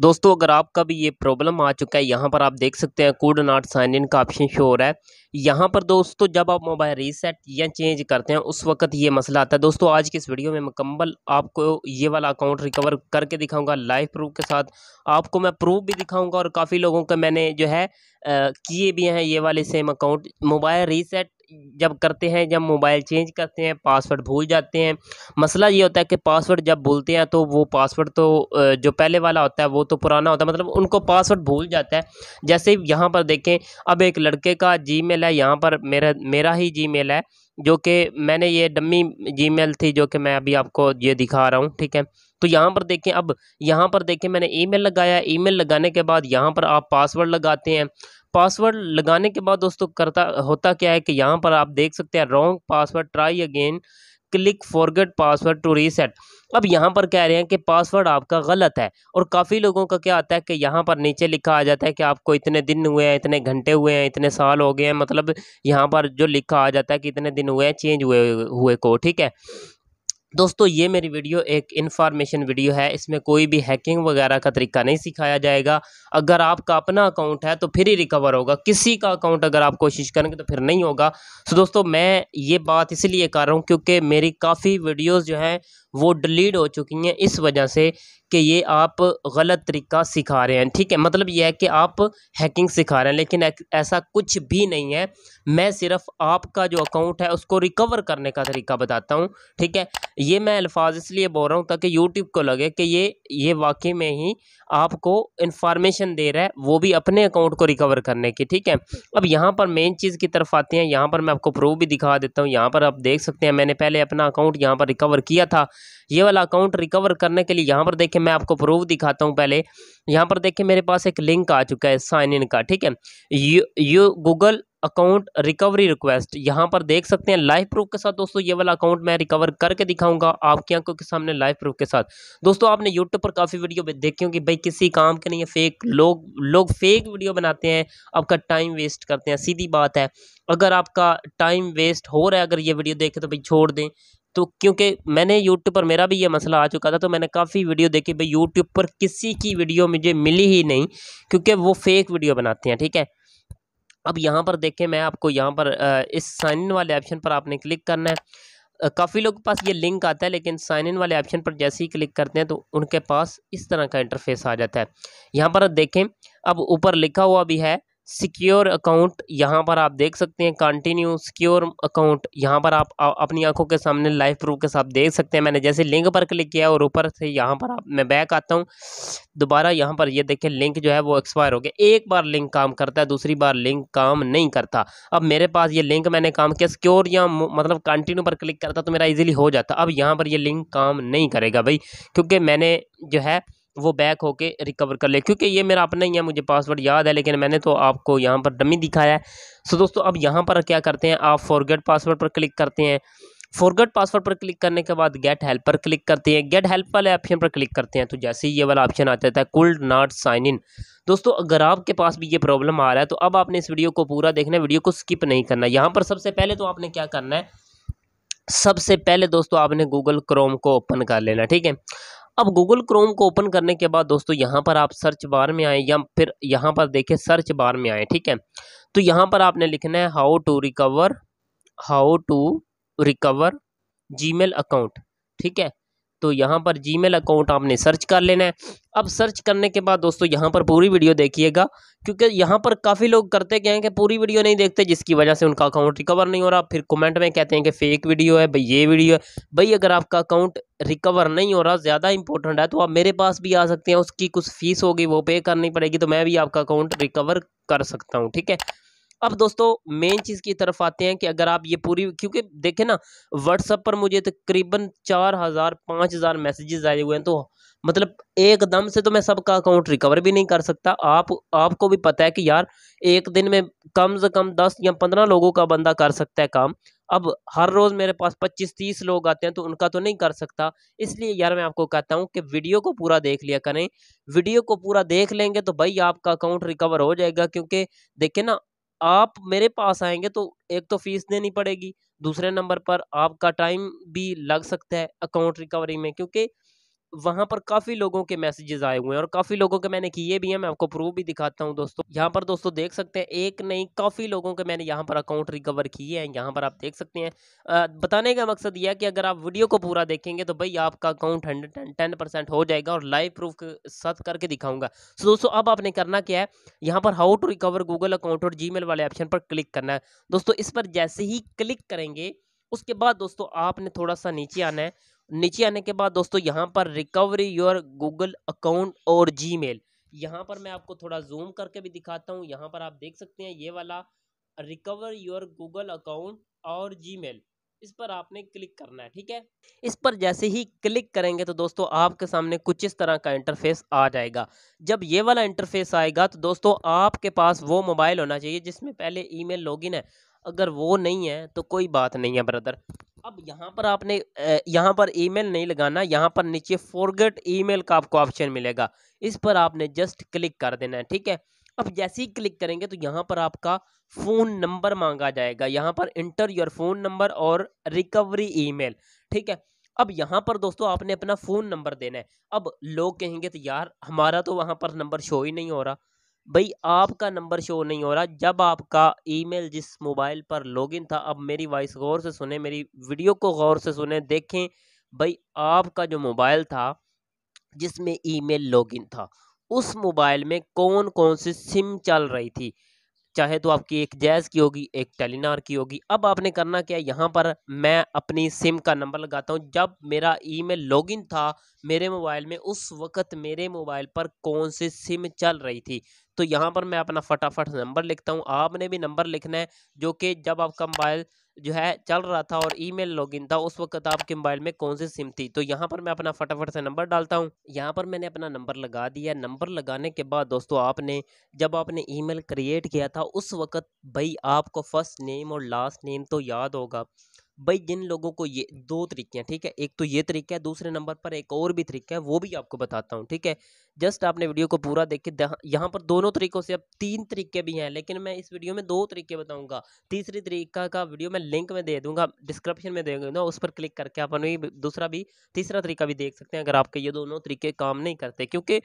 दोस्तों अगर आपका भी ये प्रॉब्लम आ चुका है यहाँ पर आप देख सकते हैं कोड नॉट साइन इन का ऑप्शन शो हो रहा है यहाँ पर दोस्तों जब आप मोबाइल रीसेट या चेंज करते हैं उस वक्त ये मसला आता है दोस्तों आज की इस वीडियो में मुकम्मल आपको ये वाला अकाउंट रिकवर करके दिखाऊंगा लाइव प्रूफ के साथ आपको मैं प्रूफ भी दिखाऊँगा और काफ़ी लोगों का मैंने जो है किए भी हैं ये वाले सेम अकाउंट मोबाइल रीसेट जब करते हैं जब मोबाइल चेंज करते हैं पासवर्ड भूल जाते हैं मसला ये होता है कि पासवर्ड जब भूलते हैं तो वो पासवर्ड तो जो पहले वाला होता है वो तो पुराना होता है मतलब उनको पासवर्ड भूल जाता है जैसे यहाँ पर देखें अब एक लड़के का जी मेल है यहाँ पर मेरा मेरा ही जी मेल है जो कि मैंने ये डम्मी जी मेल थी जो कि मैं अभी आपको ये दिखा रहा हूँ ठीक है तो यहाँ पर देखें अब यहाँ पर देखें मैंने ईमेल लगाया ईमेल लगाने के बाद यहाँ पर आप पासवर्ड लगाते हैं पासवर्ड लगाने के बाद दोस्तों करता होता क्या है कि यहाँ पर आप देख सकते हैं wrong password try again click forget password to reset अब यहाँ पर कह रहे हैं कि पासवर्ड आपका गलत है और काफ़ी लोगों का क्या आता है कि यहाँ पर नीचे लिखा आ जाता है कि आपको इतने दिन हुए हैं इतने घंटे हुए हैं इतने साल हो गए हैं मतलब यहाँ पर जो लिखा आ जाता है कि इतने दिन हुए हैं चेंज हुए हुए को ठीक है दोस्तों ये मेरी वीडियो एक इन्फॉर्मेशन वीडियो है इसमें कोई भी हैकिंग वगैरह का तरीका नहीं सिखाया जाएगा अगर आपका अपना अकाउंट है तो फिर ही रिकवर होगा किसी का अकाउंट अगर आप कोशिश करेंगे तो फिर नहीं होगा सो दोस्तों मैं ये बात इसलिए कर रहा हूँ क्योंकि मेरी काफ़ी वीडियोज़ जो हैं वो डिलीट हो चुकी हैं इस वजह से कि ये आप गलत तरीका सिखा रहे हैं ठीक है मतलब ये है कि आप हैकिंग सिखा रहे हैं लेकिन ऐसा कुछ भी नहीं है मैं सिर्फ आपका जो अकाउंट है उसको रिकवर करने का तरीका बताता हूँ ठीक है ये मैं अल्फाज इसलिए बोल रहा हूँ ताकि यूट्यूब को लगे कि ये ये वाकई में ही आपको इन्फॉर्मेशन दे रहा है वो भी अपने अकाउंट को रिकवर करने की ठीक है अब यहाँ पर मेन चीज़ की तरफ आती हैं यहाँ पर मैं आपको प्रूफ भी दिखा देता हूँ यहाँ पर आप देख सकते हैं मैंने पहले अपना अकाउंट यहाँ पर रिकवर किया था ये वाला अकाउंट रिकवर करने के लिए यहाँ पर देखिए मैं आपको प्रूफ दिखाता हूँ पहले यहाँ पर देखिए मेरे पास एक लिंक आ चुका है साइन इन का ठीक है you you Google account recovery request यहाँ पर देख सकते हैं लाइव प्रूफ के साथ दोस्तों ये वाला अकाउंट मैं रिकवर करके दिखाऊंगा आपकी आंखों के सामने लाइव प्रूफ के साथ दोस्तों आपने यूट्यूब पर काफ़ी वीडियो देखी होंगी भाई किसी काम के नहीं है फेक लोग लोग फेक वीडियो बनाते हैं आपका टाइम वेस्ट करते हैं सीधी बात है अगर आपका टाइम वेस्ट हो रहा है अगर ये वीडियो देखे तो भाई छोड़ दें तो क्योंकि मैंने यूट्यूब पर मेरा भी ये मसला आ चुका था तो मैंने काफ़ी वीडियो देखी भाई यूट्यूब पर किसी की वीडियो मुझे मिली ही नहीं क्योंकि वो फेक वीडियो बनाते हैं ठीक है अब यहाँ पर देखें मैं आपको यहाँ पर इस साइन इन वाले ऑप्शन पर आपने क्लिक करना है काफ़ी लोगों के पास ये लिंक आता है लेकिन साइन इन वाले ऑप्शन पर जैसे ही क्लिक करते हैं तो उनके पास इस तरह का इंटरफेस आ जाता है यहाँ पर देखें अब ऊपर लिखा हुआ भी है सिक्योर अकाउंट यहाँ पर आप देख सकते हैं कंटिन्यू सिक्योर अकाउंट यहाँ पर आप आ, अपनी आंखों के सामने लाइव प्रूफ के साथ देख सकते हैं मैंने जैसे लिंक पर क्लिक किया और ऊपर से यहाँ पर आप मैं बैक आता हूँ दोबारा यहाँ पर ये यह देखें लिंक जो है वो एक्सपायर हो गया एक बार लिंक काम करता है दूसरी बार लिंक काम नहीं करता अब मेरे पास ये लिंक मैंने काम किया सिक्योर या मतलब कंटिन्यू पर क्लिक करता तो मेरा ईजिली हो जाता अब यहाँ पर यह लिंक काम नहीं करेगा भाई क्योंकि मैंने जो है वो बैक होके रिकवर कर ले क्योंकि ये मेरा अपना ही है मुझे पासवर्ड याद है लेकिन मैंने तो आपको यहाँ पर डमी दिखाया है सो दोस्तों अब यहाँ पर क्या करते हैं आप फॉरगेट पासवर्ड पर क्लिक करते हैं फॉरगेट पासवर्ड पर क्लिक करने के बाद गेट हेल्प पर क्लिक करते हैं गेट हेल्प वाले ऑप्शन पर क्लिक करते हैं तो जैसे ही ये वाला ऑप्शन आता है कुल्ड नॉट साइन इन दोस्तों अगर आपके पास भी ये प्रॉब्लम आ रहा है तो अब आपने इस वीडियो को पूरा देखना है वीडियो को स्किप नहीं करना यहाँ पर सबसे पहले तो आपने क्या करना है सबसे पहले दोस्तों आपने गूगल क्रोम को ओपन कर लेना ठीक है अब गूगल क्रोम को ओपन करने के बाद दोस्तों यहाँ पर आप सर्च बार में आए या फिर यहाँ पर देखें सर्च बार में आए ठीक है तो यहाँ पर आपने लिखना है how to recover how to recover G account ठीक है तो यहाँ पर जी अकाउंट आपने सर्च कर लेना है अब सर्च करने के बाद दोस्तों यहाँ पर पूरी वीडियो देखिएगा क्योंकि यहाँ पर काफ़ी लोग करते क्या हैं कि पूरी वीडियो नहीं देखते जिसकी वजह से उनका अकाउंट रिकवर नहीं हो रहा फिर कमेंट में कहते हैं कि फेक वीडियो है भाई ये वीडियो है भाई अगर आपका अकाउंट रिकवर नहीं हो रहा ज़्यादा इंपॉर्टेंट है तो आप मेरे पास भी आ सकते हैं उसकी कुछ फ़ीस होगी वो पे करनी पड़ेगी तो मैं भी आपका अकाउंट रिकवर कर सकता हूँ ठीक है अब दोस्तों मेन चीज़ की तरफ आते हैं कि अगर आप ये पूरी क्योंकि देखें ना व्हाट्सअप पर मुझे तकरीबन चार हज़ार पाँच हज़ार मैसेजेस आए हुए हैं तो मतलब एकदम से तो मैं सबका अकाउंट रिकवर भी नहीं कर सकता आप आपको भी पता है कि यार एक दिन में कम से कम दस या पंद्रह लोगों का बंदा कर सकता है काम अब हर रोज़ मेरे पास पच्चीस तीस लोग आते हैं तो उनका तो नहीं कर सकता इसलिए यार मैं आपको कहता हूँ कि वीडियो को पूरा देख लिया करें वीडियो को पूरा देख लेंगे तो भाई आपका अकाउंट रिकवर हो जाएगा क्योंकि देखे ना आप मेरे पास आएंगे तो एक तो फीस देनी पड़ेगी दूसरे नंबर पर आपका टाइम भी लग सकता है अकाउंट रिकवरी में क्योंकि वहां पर काफ़ी लोगों के मैसेजेस आए हुए हैं और काफ़ी लोगों के मैंने किए भी हैं मैं आपको प्रूफ भी दिखाता हूँ दोस्तों यहाँ पर दोस्तों देख सकते हैं एक नहीं काफ़ी लोगों के मैंने यहाँ पर अकाउंट रिकवर किए हैं यहाँ पर आप देख सकते हैं बताने का मकसद यह है कि अगर आप वीडियो को पूरा देखेंगे तो भाई आपका अकाउंट हंड्रेड टेन परसेंट हो जाएगा और लाइव प्रूफ के साथ करके दिखाऊंगा सो दोस्तों अब आपने करना क्या है यहाँ पर how to recover Google account और जी वाले ऑप्शन पर क्लिक करना है दोस्तों इस पर जैसे ही क्लिक करेंगे उसके बाद दोस्तों आपने थोड़ा सा नीचे आना है नीचे आने के बाद दोस्तों यहाँ पर रिकवरी योर गूगल अकाउंट और जीमेल यहाँ पर मैं आपको थोड़ा जूम करके भी दिखाता हूँ यहाँ पर आप देख सकते हैं ये वाला रिकवर योर गूगल अकाउंट और जीमेल इस पर आपने क्लिक करना है ठीक है इस पर जैसे ही क्लिक करेंगे तो दोस्तों आपके सामने कुछ इस तरह का इंटरफेस आ जाएगा जब ये वाला इंटरफेस आएगा तो दोस्तों आपके पास वो मोबाइल होना चाहिए जिसमें पहले ईमेल लॉगिन है अगर वो नहीं है तो कोई बात नहीं है ब्रदर अब यहाँ पर आपने यहाँ पर ईमेल नहीं लगाना यहाँ पर नीचे फॉरगेट ईमेल का आपको ऑप्शन मिलेगा इस पर आपने जस्ट क्लिक कर देना है ठीक है अब जैसे ही क्लिक करेंगे तो यहाँ पर आपका फ़ोन नंबर मांगा जाएगा यहाँ पर इंटर योर फ़ोन नंबर और रिकवरी ईमेल ठीक है अब यहाँ पर दोस्तों आपने अपना फ़ोन नंबर देना है अब लोग कहेंगे तो यार हमारा तो वहाँ पर नंबर शो ही नहीं हो रहा भाई आपका नंबर शो नहीं हो रहा जब आपका ईमेल जिस मोबाइल पर लॉगिन था अब मेरी वॉइस गौर से सुने मेरी वीडियो को गौर से सुने देखें भाई आपका जो मोबाइल था जिसमें ईमेल लॉगिन था उस मोबाइल में कौन कौन सी सिम चल रही थी चाहे तो आपकी एक जैज़ की होगी एक टेलीनार की होगी अब आपने करना क्या यहाँ पर मैं अपनी सिम का नंबर लगाता हूँ जब मेरा ईमेल लॉगिन था मेरे मोबाइल में उस वक़्त मेरे मोबाइल पर कौन सी सिम चल रही थी तो यहाँ पर मैं अपना फटाफट नंबर लिखता हूँ आपने भी नंबर लिखना है जो कि जब आपका मोबाइल जो है चल रहा था और ईमेल लॉगिन था उस वक्त आपके मोबाइल में कौन सी सिम थी तो यहाँ पर मैं अपना फटाफट से नंबर डालता हूँ यहाँ पर मैंने अपना नंबर लगा दिया नंबर लगाने के बाद दोस्तों आपने जब आपने ईमेल क्रिएट किया था उस वक्त भाई आपको फर्स्ट नेम और लास्ट नेम तो याद होगा भाई जिन लोगों को ये दो तरीके हैं ठीक है एक तो ये तरीका है दूसरे नंबर पर एक और भी तरीका है वो भी आपको बताता हूँ ठीक है जस्ट आपने वीडियो को पूरा देख के यहाँ पर दोनों तरीकों से अब तीन तरीके भी हैं लेकिन मैं इस वीडियो में दो तरीके बताऊँगा तीसरी तरीका का वीडियो मैं लिंक में दे दूँगा डिस्क्रिप्शन में दे दूँगा उस पर क्लिक करके आप दूसरा भी तीसरा तरीका भी देख सकते हैं अगर आपके ये दोनों तरीके काम नहीं करते क्योंकि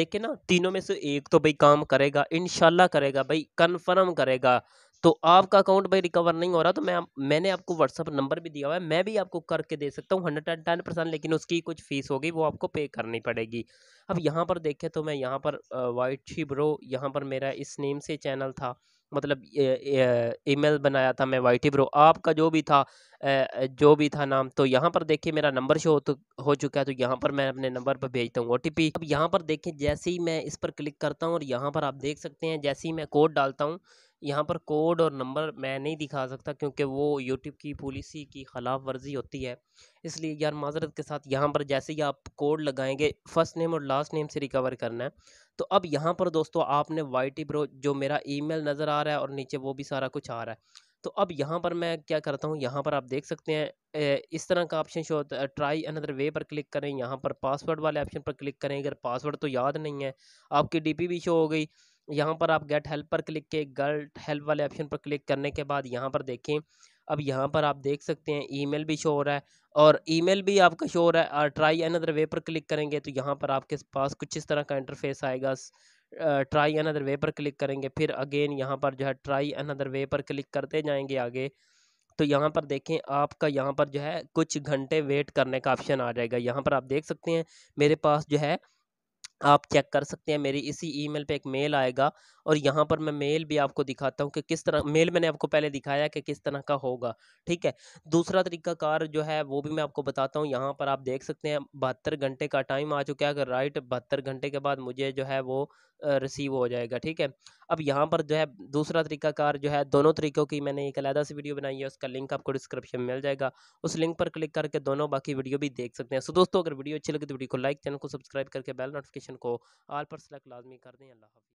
देखे ना तीनों में से एक तो भाई काम करेगा इन करेगा भाई कन्फर्म करेगा तो आपका अकाउंट भाई रिकवर नहीं हो रहा तो मैं मैंने आपको व्हाट्सअप नंबर भी दिया हुआ है मैं भी आपको करके दे सकता हूँ हंड्रेड एंड टेन परसेंट लेकिन उसकी कुछ फीस होगी वो आपको पे करनी पड़ेगी अब यहाँ पर देखें तो मैं यहाँ पर वाइट शी ब्रो यहाँ पर मेरा इस नेम से चैनल था मतलब ईमेल बनाया था मैं वाई टी ब्रो आपका जो भी था जो भी था नाम तो यहाँ पर देखिए मेरा नंबर शो तो हो चुका है तो यहाँ पर मैं अपने नंबर पर भेजता हूँ ओ अब यहाँ पर देखिए जैसे ही मैं इस पर क्लिक करता हूँ और यहाँ पर आप देख सकते हैं जैसे ही मैं कोड डालता हूँ यहाँ पर कोड और नंबर मैं नहीं दिखा सकता क्योंकि वो यूट्यूब की पॉलिसी की ख़िलाफ़ वर्जी होती है इसलिए यार माजरत के साथ यहाँ पर जैसे ही आप कोड लगाएंगे फ़र्स्ट नेम और लास्ट नेम से रिकवर करना है तो अब यहाँ पर दोस्तों आपने वाई टी ब्रो जो मेरा ईमेल नज़र आ रहा है और नीचे वो भी सारा कुछ आ रहा है तो अब यहाँ पर मैं क्या करता हूँ यहाँ पर आप देख सकते हैं इस तरह का ऑप्शन शो होता है ट्राई अनदर वे पर क्लिक करें यहाँ पर पासवर्ड वाले ऑप्शन पर क्लिक करें अगर पासवर्ड तो याद नहीं है आपकी डीपी भी शो हो गई यहाँ पर आप गेट हेल्प पर क्लिक के गर्ल्ट हेल्प वाले ऑप्शन पर क्लिक करने के बाद यहाँ पर देखें अब यहाँ पर आप देख सकते हैं ईमेल भी शो हो रहा है और ईमेल भी आपका शो हो रहा है ट्राई ट्राई अनदर वे पर क्लिक करेंगे तो यहाँ पर आपके पास कुछ इस तरह का इंटरफेस आएगा ट्राई अनदर वे पर क्लिक करेंगे फिर अगेन यहाँ पर जो है ट्राई अनदर वे पर क्लिक करते जाएंगे आगे तो यहाँ पर देखें आपका यहाँ पर जो है कुछ घंटे वेट करने का ऑप्शन आ जाएगा यहाँ पर आप देख सकते हैं मेरे पास जो है आप चेक कर सकते हैं मेरी इसी ईमेल पे एक मेल आएगा और यहाँ पर मैं मेल भी आपको दिखाता हूँ कि किस तरह मेल मैंने आपको पहले दिखाया कि किस तरह का होगा ठीक है दूसरा तरीकाकार जो है वो भी मैं आपको बताता हूँ यहाँ पर आप देख सकते हैं बहत्तर घंटे का टाइम आ चुका है अगर राइट बहत्तर घंटे के बाद मुझे जो है वो रिसीव हो जाएगा ठीक है अब यहाँ पर जो है दूसरा तरीका कार जो है दोनों तरीकों की मैंने एक अलहदा से वीडियो बनाई है उसका लिंक आपको डिस्क्रिप्शन में मिल जाएगा उस लिंक पर क्लिक करके दोनों बाकी वीडियो भी देख सकते हैं सो दोस्तों अगर वीडियो अच्छी लगी तो वीडियो को लाइक चैनल को सब्सक्राइब करके बेल नोटिफिकेशन को आल पर सेलेक्ट लाजमी कर दें अल्लाह